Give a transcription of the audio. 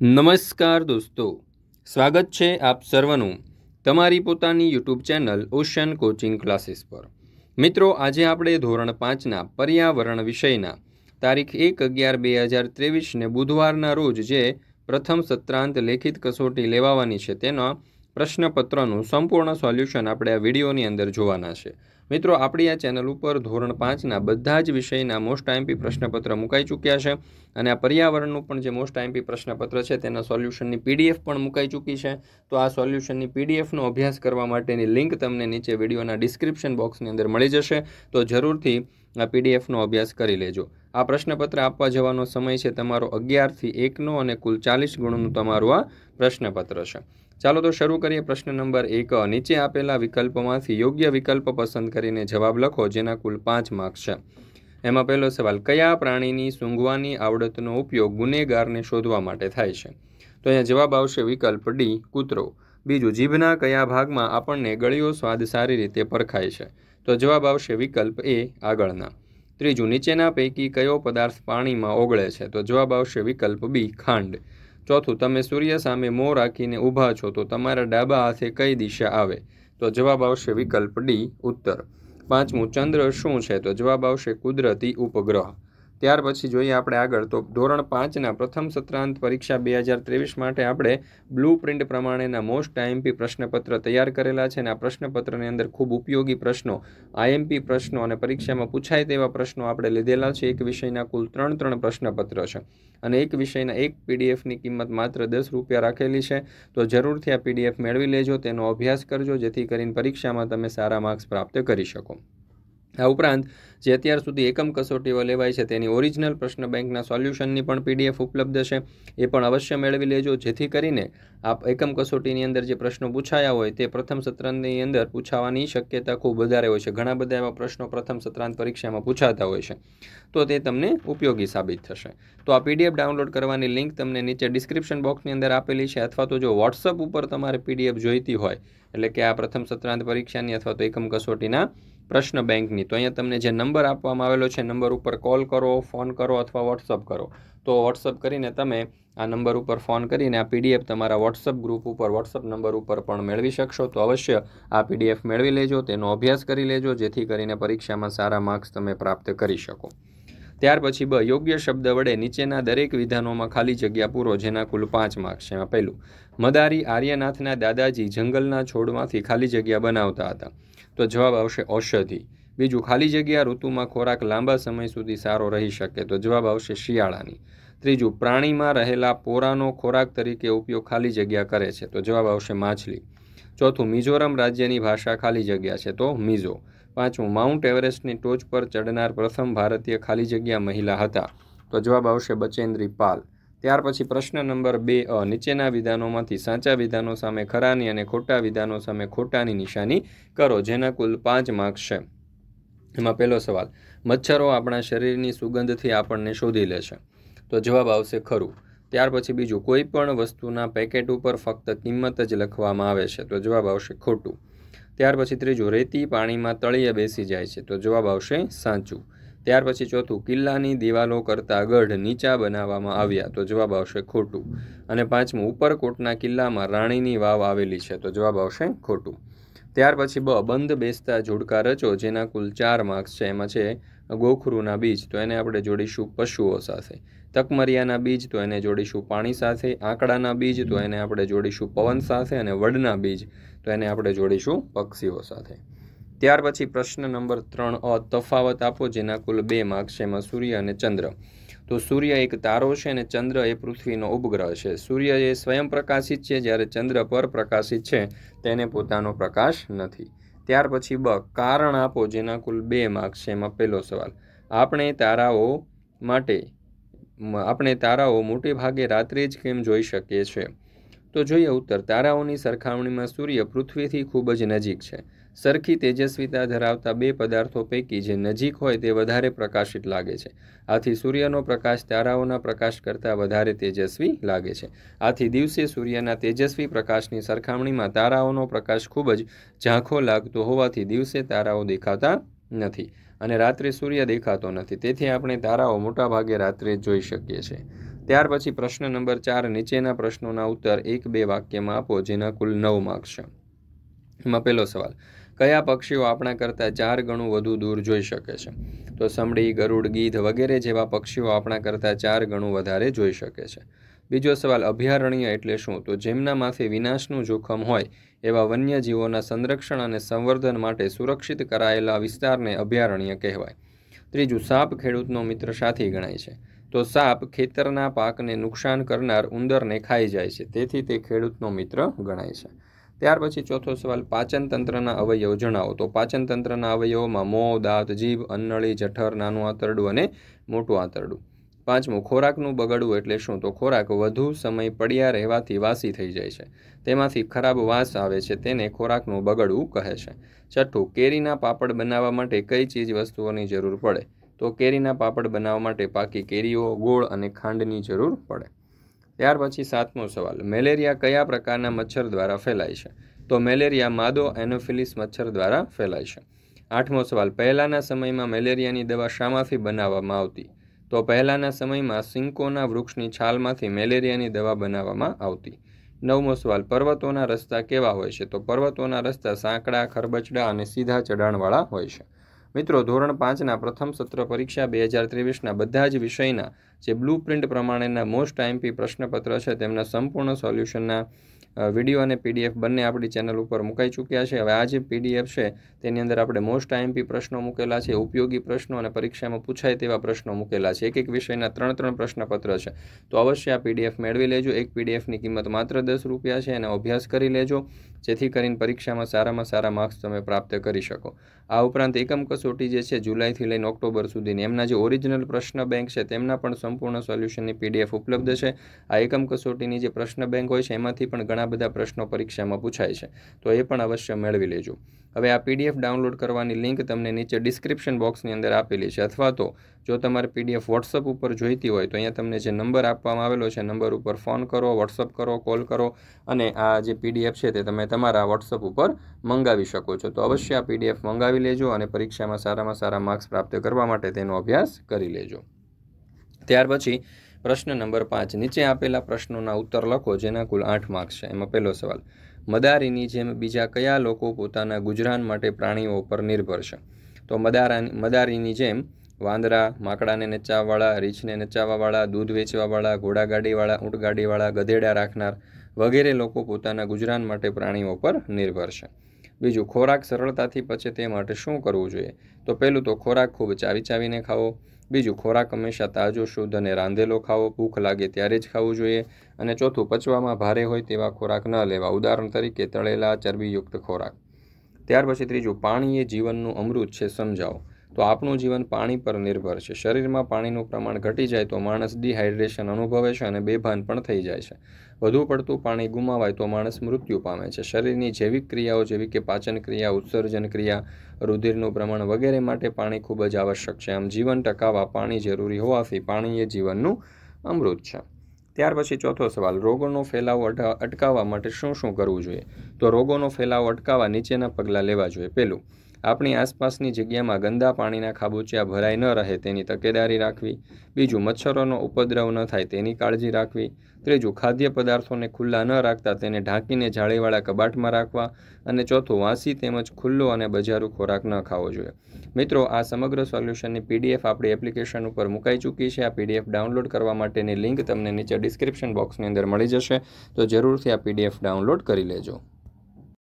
નમસ્કાર દોસ્તો સ્વાગત છે આપ સર્વનું તમારી પોતાની YouTube channel Ocean coaching classes પર મિત્રો આજે આપણે ધોરણ પાંચના પર્યાવરણ વિષયના તારીખ એક અગિયાર બે હજાર ત્રેવીસને બુધવારના રોજ જે પ્રથમ સત્રાંત લેખિત કસોટી લેવાવાની છે તેના પ્રશ્નપત્રનું સંપૂર્ણ સોલ્યુશન આપણે આ વિડીયોની અંદર જોવાના છે મિત્રો આપણી આ ચેનલ ઉપર ધોરણ પાંચના બધા જ વિષયના મોસ્ટ આઈએમપી પ્રશ્નપત્ર મુકાઈ ચૂક્યા છે અને આ પર્યાવરણનું પણ જે મોસ્ટ આઈએમપી પ્રશ્નપત્ર છે તેના સોલ્યુશનની પીડીએફ પણ મુકાઈ ચૂકી છે તો આ સોલ્યુશનની પીડીએફનો અભ્યાસ કરવા માટેની લિંક તમને નીચે વિડીયોના ડિસ્ક્રિપ્શન બોક્સની અંદર મળી જશે તો જરૂરથી આ પીડીએફનો અભ્યાસ કરી લેજો આ પ્રશ્નપત્ર આપવા જવાનો સમય છે તમારો અગિયારથી એકનો અને કુલ ચાલીસ ગુણનું તમારું આ પ્રશ્નપત્ર છે ચાલો તો શરૂ કરીએ પ્રશ્ન નંબર એક નીચે આપેલા વિકલ્પમાંથી યોગ્ય વિકલ્પ પસંદ કરીને જવાબ લખો જેના કુલ પાંચ માર્ક્સ છે એમાં પહેલો સવાલ કયા પ્રાણીની સૂંઘવાની આવડતનો ઉપયોગ ગુનેગારને શોધવા માટે થાય છે તો અહીંયા જવાબ આવશે વિકલ્પ ડી કૂતરો બીજું જીભના કયા ભાગમાં આપણને ગળ્યો સ્વાદ સારી રીતે પરખાય છે તો જવાબ આવશે વિકલ્પ એ આગળના ત્રીજું નીચેના પૈકી કયો પદાર્થ પાણીમાં ઓગળે છે તો જવાબ આવશે વિકલ્પ બી ખાંડ ચોથું તમે સૂર્ય સામે મોં રાખીને ઊભા છો તો તમારા ડાબા હાથે કઈ દિશા આવે તો જવાબ આવશે વિકલ્પ ડી ઉત્તર પાંચમું ચંદ્ર શું છે તો જવાબ આવશે કુદરતી ઉપગ્રહ ત્યાર પછી જોઈએ આપણે આગળ તો ધોરણ પાંચના પ્રથમ સત્રાંત પરીક્ષા બે હજાર ત્રેવીસ માટે આપણે બ્લુ પ્રિન્ટ પ્રમાણેના મોસ્ટ આઈએમપી પ્રશ્નપત્ર તૈયાર કરેલા છે અને આ પ્રશ્નપત્રની અંદર ખૂબ ઉપયોગી પ્રશ્નો આઈએમપી પ્રશ્નો અને પરીક્ષામાં પૂછાય તેવા પ્રશ્નો આપણે લીધેલા છે એક વિષયના કુલ ત્રણ ત્રણ પ્રશ્નપત્ર છે અને એક વિષયના એક પીડીએફની કિંમત માત્ર દસ રૂપિયા રાખેલી છે તો જરૂરથી આ પીડીએફ મેળવી લેજો તેનો અભ્યાસ કરજો જેથી કરીને પરીક્ષામાં તમે સારા માર્ક્સ પ્રાપ્ત કરી શકો આ ઉપરાંત જે અત્યાર સુધી એકમ કસોટીઓ લેવાય છે તેની ઓરિજિનલ પ્રશ્ન બેંકના સોલ્યુશનની પણ પીડીએફ ઉપલબ્ધ છે એ પણ અવશ્ય મેળવી લેજો જેથી કરીને આપ એકમ કસોટીની અંદર જે પ્રશ્નો પૂછાયા હોય તે પ્રથમ સત્રાંતની અંદર પૂછાવાની શક્યતા ખૂબ વધારે હોય છે ઘણા બધા એવા પ્રશ્નો પ્રથમ સત્રાંત પરીક્ષામાં પૂછાતા હોય છે તો તે તમને ઉપયોગી સાબિત થશે તો આ પીડીએફ ડાઉનલોડ કરવાની લિંક તમને નીચે ડિસ્ક્રિપ્શન બોક્સની અંદર આપેલી છે અથવા તો જો વોટ્સઅપ ઉપર તમારે પીડીએફ જોઈતી હોય એટલે કે આ પ્રથમ સત્રાંત પરીક્ષાની અથવા તો એકમ કસોટીના પ્રશ્ન બેંકની તો અહીંયા તમને જે નંબર આપવામાં આવેલો છે નંબર ઉપર કોલ કરો ફોન કરો અથવા વોટ્સઅપ કરો તો વોટ્સઅપ કરીને તમે આ નંબર ઉપર ફોન કરીને આ પીડીએફ તમારા વોટ્સઅપ ગ્રુપ ઉપર વોટ્સઅપ નંબર ઉપર પણ મેળવી શકશો તો અવશ્ય આ પીડીએફ મેળવી લેજો તેનો અભ્યાસ કરી લેજો જેથી કરીને પરીક્ષામાં સારા માર્ક્સ તમે પ્રાપ્ત કરી શકો ત્યાર પછી બ યોગ્ય શબ્દ વડે નીચેના દરેક વિધાનોમાં ખાલી જગ્યા પૂરો જેના કુલ પાંચ માર્ક્સ એમાં પહેલું મદારી આર્યનાથના દાદાજી જંગલના છોડમાંથી ખાલી જગ્યા બનાવતા હતા તો જવાબ આવશે ઔષધિ બીજું ખાલી જગ્યા ઋતુમાં ખોરાક લાંબા સમય સુધી સારો રહી શકે તો જવાબ આવશે શિયાળાની ત્રીજું પ્રાણીમાં રહેલા પોરાનો ખોરાક તરીકે ઉપયોગ ખાલી જગ્યા કરે છે તો જવાબ આવશે માછલી ચોથું મિઝોરમ રાજ્યની ભાષા ખાલી જગ્યા છે તો મિઝો પાંચમું માઉન્ટ એવરેસ્ટની ટોચ પર ચડનાર પ્રથમ ભારતીય ખાલી જગ્યા મહિલા હતા તો જવાબ આવશે બચેન્દ્રી પાલ ત્યાર પછી પ્રશ્ન નંબર બે અ નીચેના વિધાનોમાંથી સાચા વિધાનો સામે ખરાની અને ખોટા વિધાનો સામે ખોટાની નિશાની કરો જેના કુલ પાંચ માર્ક્સ છે એમાં પહેલો સવાલ મચ્છરો આપણા શરીરની સુગંધથી આપણને શોધી લે છે તો જવાબ આવશે ખરું ત્યાર પછી બીજું કોઈ પણ વસ્તુના પેકેટ ઉપર ફક્ત કિંમત જ લખવામાં આવે છે તો જવાબ આવશે ખોટું ત્યાર પછી ત્રીજું રેતી પાણીમાં તળિયે બેસી જાય છે તો જવાબ આવશે સાચું ત્યાર પછી ચોથું કિલ્લાની દિવાલો કરતાં ગઢ નીચા બનાવવામાં આવ્યા તો જવાબ આવશે ખોટું અને પાંચમું ઉપરકોટના કિલ્લામાં રાણીની વાવ આવેલી છે તો જવાબ આવશે ખોટું ત્યાર પછી બ બંધ બેસતા જોડકા રચો જેના કુલ ચાર માર્ક્સ છે એમાં છે ગોખરુના બીજ તો એને આપણે જોડીશું પશુઓ સાથે તકમરિયાના બીજ તો એને જોડીશું પાણી સાથે આંકડાના બીજ તો એને આપણે જોડીશું પવન સાથે અને વડના બીજ તો એને આપણે જોડીશું પક્ષીઓ સાથે ત્યાર પછી પ્રશ્ન નંબર ત્રણ અ તફાવત આપો જેના કુલ બે માર્ક છે એમાં સૂર્ય અને ચંદ્ર તો સૂર્ય એક તારો છે અને ચંદ્ર એ પૃથ્વીનો ઉપગ્રહ છે સૂર્ય એ સ્વયં પ્રકાશિત છે જ્યારે ચંદ્ર પર પ્રકાશિત છે તેને પોતાનો પ્રકાશ નથી ત્યાર પછી બ કારણ આપો જેના કુલ બે માર્ક્સ છે એમાં પહેલો સવાલ આપણે તારાઓ માટે આપણે તારાઓ મોટે ભાગે રાત્રે જ કેમ જોઈ શકીએ છીએ તો જોઈએ ઉત્તર તારાઓની સરખામણીમાં સૂર્ય પૃથ્વીથી ખૂબ જ નજીક છે સરખી તેજસ્વીતા ધરાવતા બે પદાર્થો પૈકી જે નજીક હોય તે વધારે પ્રકાશિત લાગે છે આથી સૂર્યનો પ્રકાશ તારાઓના પ્રકાશ કરતાં વધારે તેજસ્વી લાગે છે આથી દિવસે સૂર્યના તેજસ્વી પ્રકાશની સરખામણીમાં તારાઓનો પ્રકાશ ખૂબ જ ઝાંખો લાગતો હોવાથી દિવસે તારાઓ દેખાતા નથી અને રાત્રે સૂર્ય દેખાતો નથી તેથી આપણે તારાઓ મોટાભાગે રાત્રે જોઈ શકીએ છીએ ત્યાર પછી પ્રશ્ન નંબર ચાર નીચેના પ્રશ્નોના ઉત્તર એક બે વાક્યમાં આપો જેના કુલ નવ માર્ક્સ છે એમાં પહેલો સવાલ કયા પક્ષીઓ આપણા કરતાં ચાર ગણું વધુ દૂર જોઈ શકે છે તો સમડી ગરુડ ગીધ વગેરે જેવા પક્ષીઓ આપણા કરતાં ચાર ગણું વધારે જોઈ શકે છે બીજો સવાલ અભયારણ્ય એટલે શું તો જેમનામાંથી વિનાશનું જોખમ હોય એવા વન્યજીવોના સંરક્ષણ અને સંવર્ધન માટે સુરક્ષિત કરાયેલા વિસ્તારને અભયારણ્ય કહેવાય ત્રીજું સાપ ખેડૂતનો મિત્ર સાથી ગણાય છે તો સાપ ખેતરના પાકને નુકસાન કરનાર ઉંદરને ખાઈ જાય છે તેથી તે ખેડૂતનો મિત્ર ગણાય છે ત્યાર પછી ચોથો સવાલ પાચન તંત્રના અવયવ જણાવો તો પાચનતંત્રના અવયવોમાં મો દાંત જીભ અન્નળી જઠર નાનું આંતરડું અને મોટું આંતરડું પાંચમું ખોરાકનું બગડવું એટલે શું તો ખોરાક વધુ સમય પડ્યા રહેવાથી વાસી થઈ જાય છે તેમાંથી ખરાબ વાસ આવે છે તેને ખોરાકનું બગડવું કહે છે છઠ્ઠું કેરીના પાપડ બનાવવા માટે કઈ ચીજ વસ્તુઓની જરૂર પડે તો કેરીના પાપડ બનાવવા માટે પાકી કેરીઓ ગોળ અને ખાંડની જરૂર પડે ત્યાર પછી સાતમો સવાલ મેલેરિયા કયા પ્રકારના મચ્છર દ્વારા ફેલાય છે તો મેલેરિયા માદો એનોફિલિસ મચ્છર દ્વારા ફેલાય છે આઠમો સવાલ પહેલાંના સમયમાં મેલેરિયાની દવા શામાંથી બનાવવામાં આવતી તો પહેલાંના સમયમાં સિંકોના વૃક્ષની છાલમાંથી મેલેરિયાની દવા બનાવવામાં આવતી નવમો સવાલ પર્વતોના રસ્તા કેવા હોય છે તો પર્વતોના રસ્તા સાંકડા ખરબચડા અને સીધા ચઢાણવાળા હોય છે મિત્રો ધોરણ પાંચના પ્રથમ સત્ર પરીક્ષા બે હજાર ત્રેવીસના બધા જ વિષયના જે બ્લુ પ્રિન્ટ પ્રમાણેના મોસ્ટ આઈમપી પ્રશ્નપત્ર છે તેમના સંપૂર્ણ સોલ્યુશનના વિડીયો અને પીડીએફ બંને આપણી ચેનલ ઉપર મુકાઈ ચૂક્યા છે હવે આ જે પીડીએફ છે તેની અંદર આપણે મોસ્ટ આઈએમપી પ્રશ્નો મૂકેલા છે ઉપયોગી પ્રશ્નો અને પરીક્ષામાં પૂછાય તેવા પ્રશ્નો મૂકેલા છે એક એક વિષયના ત્રણ ત્રણ પ્રશ્નપત્ર છે તો અવશ્ય આ પીડીએફ મેળવી લેજો એક પીડીએફની કિંમત માત્ર દસ રૂપિયા છે અને અભ્યાસ કરી લેજો જેથી કરીને પરીક્ષામાં સારામાં સારા માર્ક્સ તમે પ્રાપ્ત કરી શકો આ ઉપરાંત એકમ કસોટી જે છે જુલાઈથી લઈને ઓક્ટોબર સુધીની એમના જે ઓરિજિનલ પ્રશ્ન બેંક છે તેમના પણ સંપૂર્ણ સોલ્યુશનની પીડીએફ ઉપલબ્ધ છે આ એકમ કસોટીની જે પ્રશ્ન બેંક હોય છે એમાંથી પણ ઘણા બધા પ્રશ્નો પરીક્ષામાં પૂછાય છે તો એ પણ અવશ્ય મેળવી લેજો હવે આ પીડીએફ ડાઉનલોડ કરવાની લિંક તમને નીચે ડિસ્ક્રિપ્શન બોક્સની અંદર આપેલી છે અથવા તો જો તમારે પીડીએફ વોટ્સઅપ ઉપર જોઈતી હોય તો અહીંયા તમને જે નંબર આપવામાં આવેલો છે નંબર ઉપર ફોન કરો વોટ્સઅપ કરો કોલ કરો અને આ જે પીડીએફ છે તે તમે તમારા વોટ્સઅપ ઉપર મંગાવી શકો છો તો અવશ્ય આ પીડીએફ મંગાવી લેજો અને પરીક્ષામાં સારામાં સારા માર્ક્સ પ્રાપ્ત કરવા માટે તેનો અભ્યાસ કરી લેજો ત્યાર પછી પ્રશ્ન નંબર પાંચ નીચે આપેલા પ્રશ્નોના ઉત્તર લખો જેના કુલ આઠ માર્ક્સ છે એમાં પહેલો સવાલ મદારીની જેમ બીજા કયા લોકો પોતાના ગુજરાન માટે પ્રાણીઓ પર નિર્ભર છે તો મદારા મદારીની જેમ વાંદરા માકડાને નચાવવાળા રીછને નચાવવાવાળા દૂધ વેચવાવાળા ઘોડાગાડીવાળા ઊંટગાડીવાળા ગધેડા રાખનાર વગેરે લોકો પોતાના ગુજરાન માટે પ્રાણીઓ પર નિર્ભર છે બીજું ખોરાક સરળતાથી પચે તે માટે શું કરવું જોઈએ તો પહેલું તો ખોરાક ખૂબ ચાવી ચાવીને ખાવો બીજું ખોરાક હંમેશા તાજો શુદ્ધ અને રાંધેલો ખાવો ભૂખ લાગે ત્યારે જ ખાવું જોઈએ અને ચોથું પચવામાં ભારે હોય તેવા ખોરાક ન લેવા ઉદાહરણ તરીકે તળેલા ચરબીયુક્ત ખોરાક ત્યાર પછી ત્રીજું પાણી એ જીવનનું અમૃત છે સમજાવો તો આપણું જીવન પાણી પર નિર્ભર છે શરીરમાં પાણીનું પ્રમાણ ઘટી જાય તો માણસ ડિહાઇડ્રેશન અનુભવે છે અને બેભાન પણ થઈ જાય છે વધુ પડતું પાણી ગુમાવાય તો માણસ મૃત્યુ પામે છે શરીરની જૈવિક ક્રિયાઓ જેવી કે પાચન ક્રિયા ઉત્સર્જન ક્રિયા રુધિરનું પ્રમાણ વગેરે માટે પાણી ખૂબ જ આવશ્યક છે આમ જીવન ટકાવવા પાણી જરૂરી હોવાથી પાણી એ જીવનનું અમૃત છે ત્યાર પછી ચોથો સવાલ રોગોનો ફેલાવો અટકાવવા માટે શું શું કરવું જોઈએ તો રોગોનો ફેલાવો અટકાવવા નીચેના પગલાં લેવા જોઈએ પહેલું આપણી આસપાસની જગ્યામાં ગંદા પાણીના ખાબોચિયા ભરાઈ ન રહે તેની તકેદારી રાખવી બીજું મચ્છરોનો ઉપદ્રવ ન થાય તેની કાળજી રાખવી ત્રીજું ખાદ્ય પદાર્થોને ખુલ્લા ન રાખતા તેને ઢાંકીને જાળીવાળા કબાટમાં રાખવા અને ચોથું વાંસી તેમજ ખુલ્લો અને બજારું ખોરાક ન ખાવો જોઈએ મિત્રો આ સમગ્ર સોલ્યુશનની પીડીએફ આપણી એપ્લિકેશન ઉપર મુકાઈ ચૂકી છે આ પીડીએફ ડાઉનલોડ કરવા માટેની લિંક તમને નીચે ડિસ્ક્રિપ્શન બોક્સની અંદર મળી જશે તો જરૂરથી આ પીડીએફ ડાઉનલોડ કરી લેજો